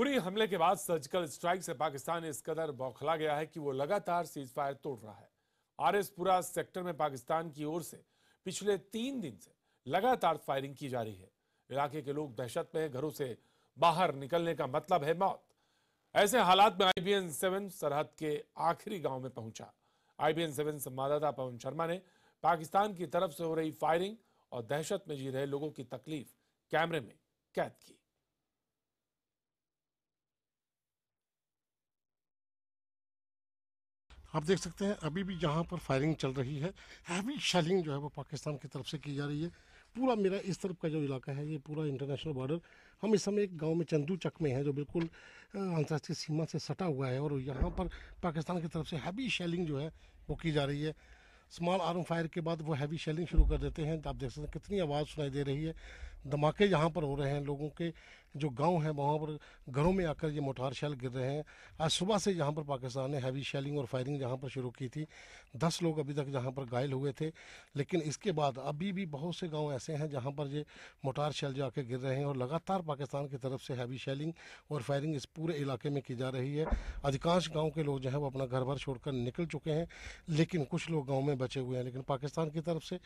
उरी हमले के बाद सर्जिकल स्ट्राइक से पाकिस्तान इस कदर बौखला गया है कि वो लगातार सीज फायर तोड़ रहा है आरएसपुरा सेक्टर में पाकिस्तान की ओर से पिछले तीन दिन से लगातार फायरिंग की जा रही है इलाके के लोग दहशत में घरों से बाहर निकलने का मतलब है मौत ऐसे हालात में आईबीएन सेवन सरहद के आखिरी गांव में पहुंचा आईबीएन सेवन संवाददाता पवन शर्मा ने पाकिस्तान की तरफ से हो रही फायरिंग और दहशत में जी रहे लोगों की तकलीफ कैमरे में कैद की आप देख सकते हैं अभी भी जहाँ पर फायरिंग चल रही है हैवी शेलिंग जो है वो पाकिस्तान की तरफ से की जा रही है पूरा मेरा इस तरफ का जो इलाका है ये पूरा इंटरनेशनल बॉर्डर हम इस समय एक गांव में चंदू चक में है जो बिल्कुल अंतर्राष्ट्रीय सीमा से सटा हुआ है और यहाँ पर पाकिस्तान की तरफ से हैवी शेलिंग जो है वो की जा रही है स्मॉल आर्म फायर के बाद वो हैवी शेलिंग शुरू कर देते हैं आप देख सकते हैं कितनी आवाज़ सुनाई दे रही है धमाके यहाँ पर हो रहे हैं लोगों के जो गांव हैं वहाँ पर घरों में आकर ये मोटार शैल गिर रहे हैं आज सुबह से यहाँ पर पाकिस्तान ने हैवी शेलिंग और फायरिंग यहाँ पर शुरू की थी दस लोग अभी तक यहाँ पर घायल हुए थे लेकिन इसके बाद अभी भी बहुत से गांव ऐसे हैं जहाँ पर ये मोटार शैल जो आकर गिर रहे हैं और लगातार पाकिस्तान की तरफ से हैवी शेलिंग और फायरिंग इस पूरे इलाके में की जा रही है अधिकांश गाँव के लोग जो हैं वो अपना घर भर छोड़कर निकल चुके हैं लेकिन कुछ लोग गाँव में बचे हुए हैं लेकिन पाकिस्तान की तरफ से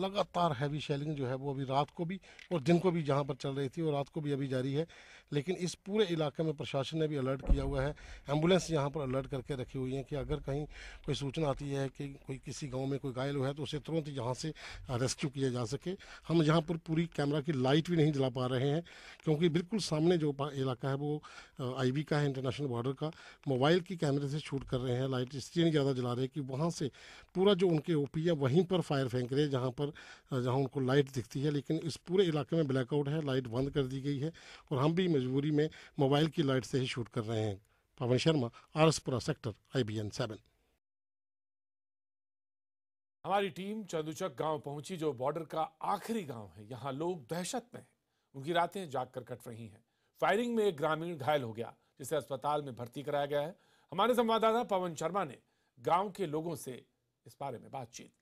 लगातार हैवी शेलिंग जो है वो अभी रात को भी और दिन को भी जहाँ पर चल रही थी और रात को भी अभी जारी है लेकिन इस पूरे इलाके में प्रशासन ने भी अलर्ट किया हुआ है एम्बुलेंस यहाँ पर अलर्ट करके रखी हुई है कि अगर कहीं कोई सूचना आती है कि कोई किसी गाँव में कोई घायल हुआ है तो उसे तुरंत यहाँ से रेस्क्यू किया जा सके हम यहाँ पर पूरी कैमरा की लाइट भी नहीं जला पा रहे हैं क्योंकि बिल्कुल सामने जो इलाका है वो आई का है इंटरनेशनल बॉर्डर का मोबाइल की कैमरे से शूट कर रहे हैं लाइट इसलिए नहीं ज़्यादा जला रहे कि वहाँ से पूरा जो उनके ओ है वहीं पर फायर फेंक रहे हैं जहाँ पर पर जहाँ उनको लाइट दिखती है लेकिन इस पूरे इलाके में ब्लैकआउट है लाइट बंद कर दी गई है और हम भी मजबूरी में मोबाइल की लाइट से ही शूट कर रहे हैं Pawan Sharma R S Pura sector I B N seven हमारी टीम चंदूचक गांव पहुंची जो बॉर्डर का आखिरी गांव है यहां लोग दहशत में हैं उनकी रातें जाग कर कट रही हैं फायरिंग में एक ग्रामीण घायल हो गया जिसे अस्पताल में भर्ती कराया गया है हमारे संवाददाता पवन शर्मा ने गांव के लोगों से इस बारे में बातचीत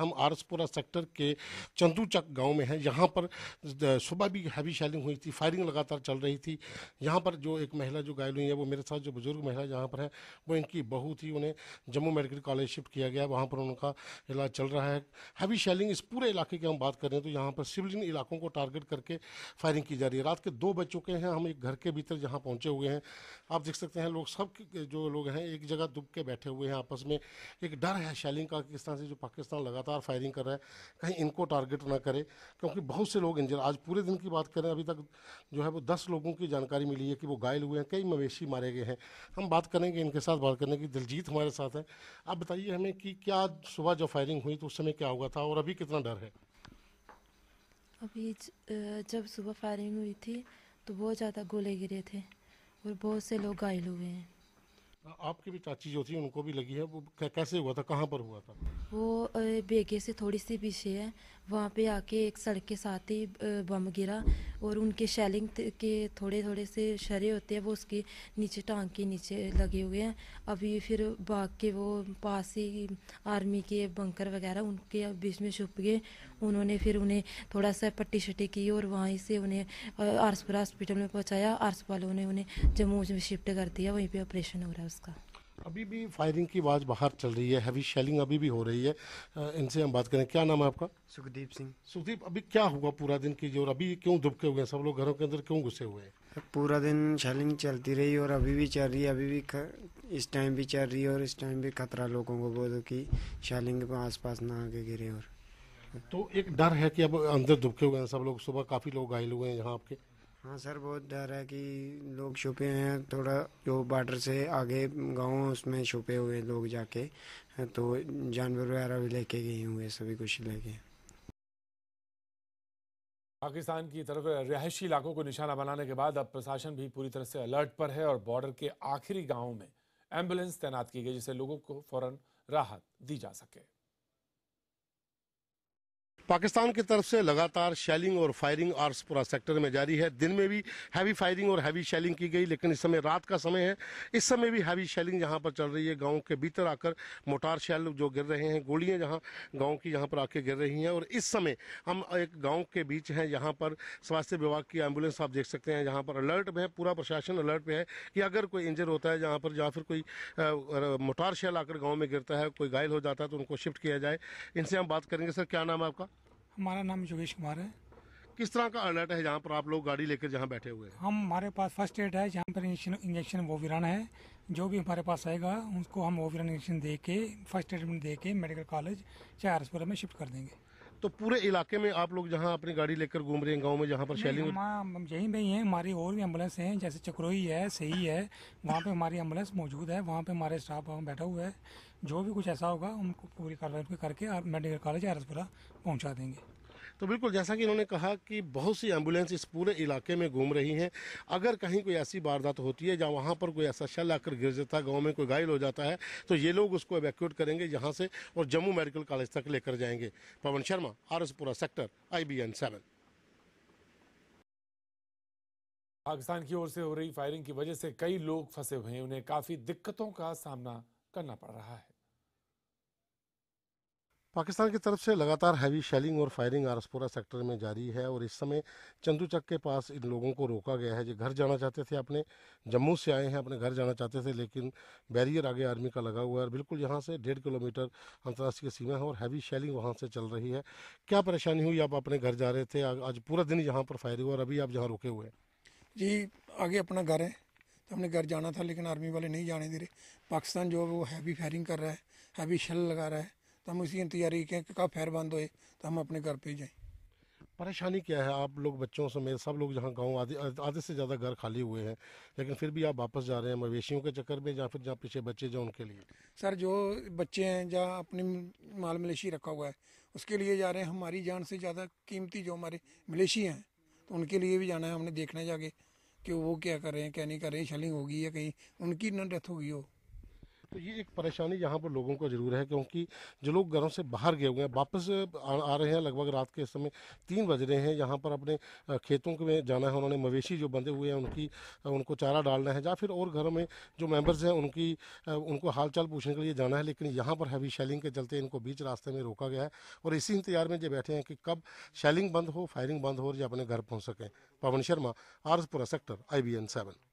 हम आरसपुरा सेक्टर के चंदूचक गांव में हैं यहाँ पर सुबह भी हैवी शेलिंग हुई थी फायरिंग लगातार चल रही थी यहाँ पर जो एक महिला जो घायल हुई है वो मेरे साथ जो बुजुर्ग महिला यहाँ पर है वो इनकी बहू थी उन्हें जम्मू मेडिकल कॉलेज शिफ्ट किया गया वहाँ पर उनका इलाज चल रहा है हैवी शेलिंग इस पूरे इलाके की हम बात करें तो यहाँ पर सिविलियन इलाकों को टारगेट करके फायरिंग की जा रही है रात के दो बज चुके हैं हम एक घर के भीतर जहाँ पहुँचे हुए हैं आप देख सकते हैं लोग सब जो लोग हैं एक जगह दुब के बैठे हुए हैं आपस में एक डर है शेलिंग का किस तरह से जो पाकिस्तान लगातार लगातार फायरिंग कर रहा है कहीं इनको टारगेट ना करे क्योंकि बहुत से लोग इंजर आज पूरे दिन की बात करें अभी तक जो है वो दस लोगों की जानकारी मिली है कि वो घायल हुए हैं कई मवेशी मारे गए हैं हम बात करेंगे इनके साथ बात करने की दिलजीत हमारे साथ है आप बताइए हमें कि क्या सुबह जब फायरिंग हुई तो उस समय क्या हुआ था और अभी कितना डर है अभी जब सुबह फायरिंग हुई थी तो बहुत ज़्यादा गोले गिरे थे और बहुत से लोग घायल हुए हैं आपकी भी चाची जो थी उनको भी लगी है वो कैसे हुआ था कहाँ पर हुआ था वो बेगे से थोड़ी सी पीछे है वहाँ पे आके एक सड़क के साथ ही बम गिरा और उनके शैलिंग के थोड़े थोड़े से शरे होते हैं वो उसके नीचे टांग के नीचे लगे हुए हैं अभी फिर बाग के वो पास ही आर्मी के बंकर वगैरह उनके बीच में छुप गए उन्होंने फिर उन्हें थोड़ा सा पट्टी शट्टी की और वहीं से उन्हें आरसपुरा हॉस्पिटल में पहुँचाया आरसपुर वालों ने उन्हें जम्मू में शिफ्ट कर दिया वहीं पर ऑपरेशन हो रहा है उसका अभी भी फायरिंग की आवाज़ बाहर चल रही है हैवी शेलिंग अभी भी हो रही है इनसे हम बात करें क्या नाम है आपका सुखदीप सिंह सुखदीप अभी क्या हुआ पूरा दिन की जो अभी क्यों दुबके हुए हैं सब लोग घरों के अंदर क्यों घुसे हुए हैं पूरा दिन शेलिंग चलती रही और अभी भी चल रही है अभी भी ख... इस टाइम भी चल रही है और इस टाइम भी खतरा लोगों को बोलो कि शेलिंग के आस पास ना आगे गिरे और तो एक डर है कि अब अंदर दुबके हुए हैं सब लोग सुबह काफ़ी लोग घायल हुए हैं यहाँ आपके हाँ सर बहुत डर है कि लोग छुपे हैं थोड़ा जो बॉर्डर से आगे गाँव उसमें छुपे हुए लोग जाके तो जानवर वगैरह भी लेके गए हुए सभी कुछ लेके पाकिस्तान की तरफ रिहायशी इलाकों को निशाना बनाने के बाद अब प्रशासन भी पूरी तरह से अलर्ट पर है और बॉर्डर के आखिरी गाँव में एम्बुलेंस तैनात की गई जिससे लोगों को फौरन राहत दी जा सके पाकिस्तान की तरफ से लगातार शेलिंग और फायरिंग आर्सपुरा सेक्टर में जारी है दिन में भी हैवी फायरिंग और हैवी शेलिंग की गई लेकिन इस समय रात का समय है इस समय भी हैवी शेलिंग यहाँ पर चल रही है गाँव के भीतर आकर मोटार शैल जो गिर रहे हैं गोलियाँ जहाँ गाँव की यहाँ पर आके गिर रही हैं और इस समय हम एक गाँव के बीच हैं यहाँ पर स्वास्थ्य विभाग की एम्बुलेंस आप देख सकते हैं यहाँ पर अलर्ट में है पूरा प्रशासन अलर्ट पर है कि अगर कोई इंजर होता है जहाँ पर या फिर कोई मोटार शैल आकर गाँव में गिरता है कोई घायल हो जाता है तो उनको शिफ्ट किया जाए इनसे हम बात करेंगे सर क्या नाम है आपका हमारा नाम योगेश कुमार है किस तरह का अलर्ट है जहाँ पर आप लोग गाड़ी लेकर जहाँ बैठे हुए हैं हम हमारे पास फर्स्ट एड है जहाँ पर इंजेक्शन वोविरान है जो भी हमारे पास आएगा उसको हम वोविरान इंजेक्शन दे के फर्स्ट एड दे के मेडिकल कॉलेज चाहे हरसपुरा में शिफ्ट कर देंगे तो पूरे इलाके में आप लोग जहाँ अपनी गाड़ी लेकर घूम रहे हैं गाँव में जहाँ पर शैलिंग हम यहीं में ही हैं हमारी और भी एम्बुलेंस हैं जैसे चक्रोही है सही है वहाँ पर हमारी एम्बुलेंस मौजूद है वहाँ पर हमारे स्टाफ वहाँ बैठा हुआ है जो भी कुछ ऐसा होगा उनको पूरी कार्रवाई करके मेडिकल कॉलेज आरसपुरा पहुँचा देंगे तो बिल्कुल जैसा कि इन्होंने कहा कि बहुत सी एम्बुलेंस इस पूरे इलाके में घूम रही हैं अगर कहीं कोई ऐसी वारदात होती है जहाँ वहाँ पर कोई ऐसा शल आकर गिर जाता है गाँव में कोई घायल हो जाता है तो ये लोग उसको एवेक्यूट करेंगे यहाँ से और जम्मू मेडिकल कॉलेज तक लेकर जाएंगे Pawan Sharma R S Pura sector I B N seven Pakistan की ओर से हो रही फायरिंग की वजह से कई लोग फंसे हुए हैं उन्हें काफी दिक्कतों का सामना करना पड़ रहा है पाकिस्तान की तरफ से लगातार हैवी शेलिंग और फायरिंग आरसपोरा सेक्टर में जारी है और इस समय चंदूचक के पास इन लोगों को रोका गया है जो घर जाना चाहते थे अपने जम्मू से आए हैं अपने घर जाना चाहते थे लेकिन बैरियर आगे आर्मी का लगा हुआ है और बिल्कुल यहाँ से डेढ़ किलोमीटर अंतर्राष्ट्रीय सीमा है और हैवी शेलिंग वहाँ से चल रही है क्या परेशानी हुई आप अपने घर जा रहे थे आज पूरा दिन यहाँ पर फायरिंग हुआ और अभी आप जहाँ रुके हुए हैं जी आगे अपना घर है तो हमने घर जाना था लेकिन आर्मी वाले नहीं जाने दे रहे पाकिस्तान जो है वो हैवी फायरिंग कर रहा है हैवी शेल लगा रहा है तो हम इसी तैयारी के कब फैर बंद होए तो हम अपने घर पर जाएँ परेशानी क्या है आप लोग बच्चों समेत सब लोग जहाँ गाँव आधे आधे से ज़्यादा घर खाली हुए हैं लेकिन फिर भी आप वापस जा रहे हैं मवेशियों के चक्कर में या फिर जहाँ पीछे बच्चे जो उनके लिए सर जो बच्चे हैं जहाँ अपने माल मलेशी रखा हुआ है उसके लिए जा रहे हैं हमारी जान से ज़्यादा कीमती जो हमारे मलेशी हैं तो उनके लिए भी जाना है हमने देखना जाके कि वो क्या कर रहे हैं क्या नहीं कर रहे हैं शलिंग होगी या कहीं उनकी ना डेथ होगी हो तो ये एक परेशानी यहाँ पर लोगों को ज़रूर है क्योंकि जो लोग घरों से बाहर गए हुए हैं वापस आ, रहे हैं लगभग रात के समय तीन बज रहे हैं यहाँ पर अपने खेतों में जाना है उन्होंने मवेशी जो बंधे हुए हैं उनकी उनको चारा डालना है या फिर और घरों में जो मेम्बर्स हैं उनकी उनको हाल चाल पूछने के लिए जाना है लेकिन यहाँ पर हैवी शेलिंग के चलते इनको बीच रास्ते में रोका गया है और इसी इंतजार में जो बैठे हैं कि कब शेलिंग बंद हो फायरिंग बंद हो और ये अपने घर पहुँच सकें Pawan Sharma R S Pura sector I B N seven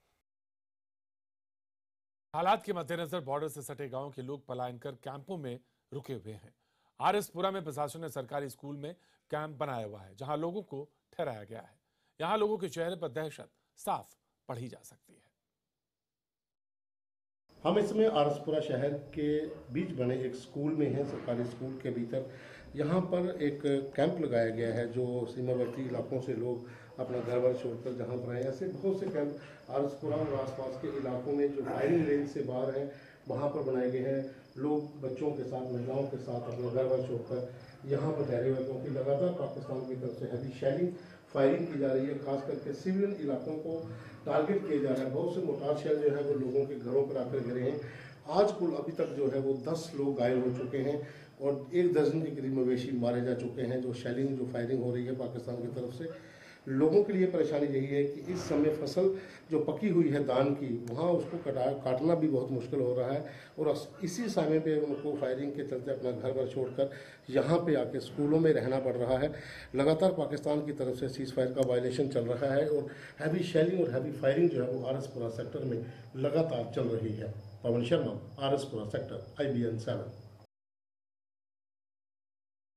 हालात के मद्देनजर बॉर्डर से सटे गांव के लोग पलायन कर कैंपों में रुके हुए हैं आरएसपुरा में प्रशासन ने सरकारी स्कूल में कैंप बनाया हुआ है जहां लोगों को ठहराया गया है यहां लोगों के चेहरे पर दहशत साफ पढ़ी जा सकती है हम इसमें आरसपुरा शहर के बीच बने एक स्कूल में हैं सरकारी स्कूल के भीतर यहाँ पर एक कैंप लगाया गया है जो सीमावर्ती इलाकों से लोग अपना घर वर छोड़कर जहाँ पर हैं ऐसे बहुत से कैंप आरसपुरा और आसपास के इलाकों में जो फायरिंग रेंज से बाहर हैं वहाँ पर बनाए गए हैं लोग बच्चों के साथ महिलाओं के साथ अपना घर घर छोड़कर यहाँ पर ठहरे हुए क्योंकि लगातार पाकिस्तान की तरफ से हैवी शेलिंग फायरिंग की जा रही है खास करके सिविलियन इलाकों को टारगेट किया जा रहा है बहुत से मोटार शेल जो है वो लोगों के घरों पर आकर गिरे हैं आज कुल अभी तक जो है वो दस लोग घायल हो चुके हैं और एक दर्जन के करीब मवेशी मारे जा चुके हैं जो शेलिंग जो फायरिंग हो रही है पाकिस्तान की तरफ से लोगों के लिए परेशानी यही है कि इस समय फसल जो पकी हुई है धान की वहाँ उसको कटा काटना भी बहुत मुश्किल हो रहा है और इसी समय पे उनको फायरिंग के चलते अपना घर पर छोड़कर यहाँ पे आके स्कूलों में रहना पड़ रहा है लगातार पाकिस्तान की तरफ से सीज फायर का वायलेशन चल रहा है और हैवी शेलिंग और हैवी फायरिंग जो है वो आरसपुरा सेक्टर में लगातार चल रही है Pawan Sharma R S Pura sector I B N seven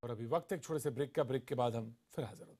और अभी वक्त एक छोटे से ब्रेक का ब्रेक के बाद हम फिर हाजिर होते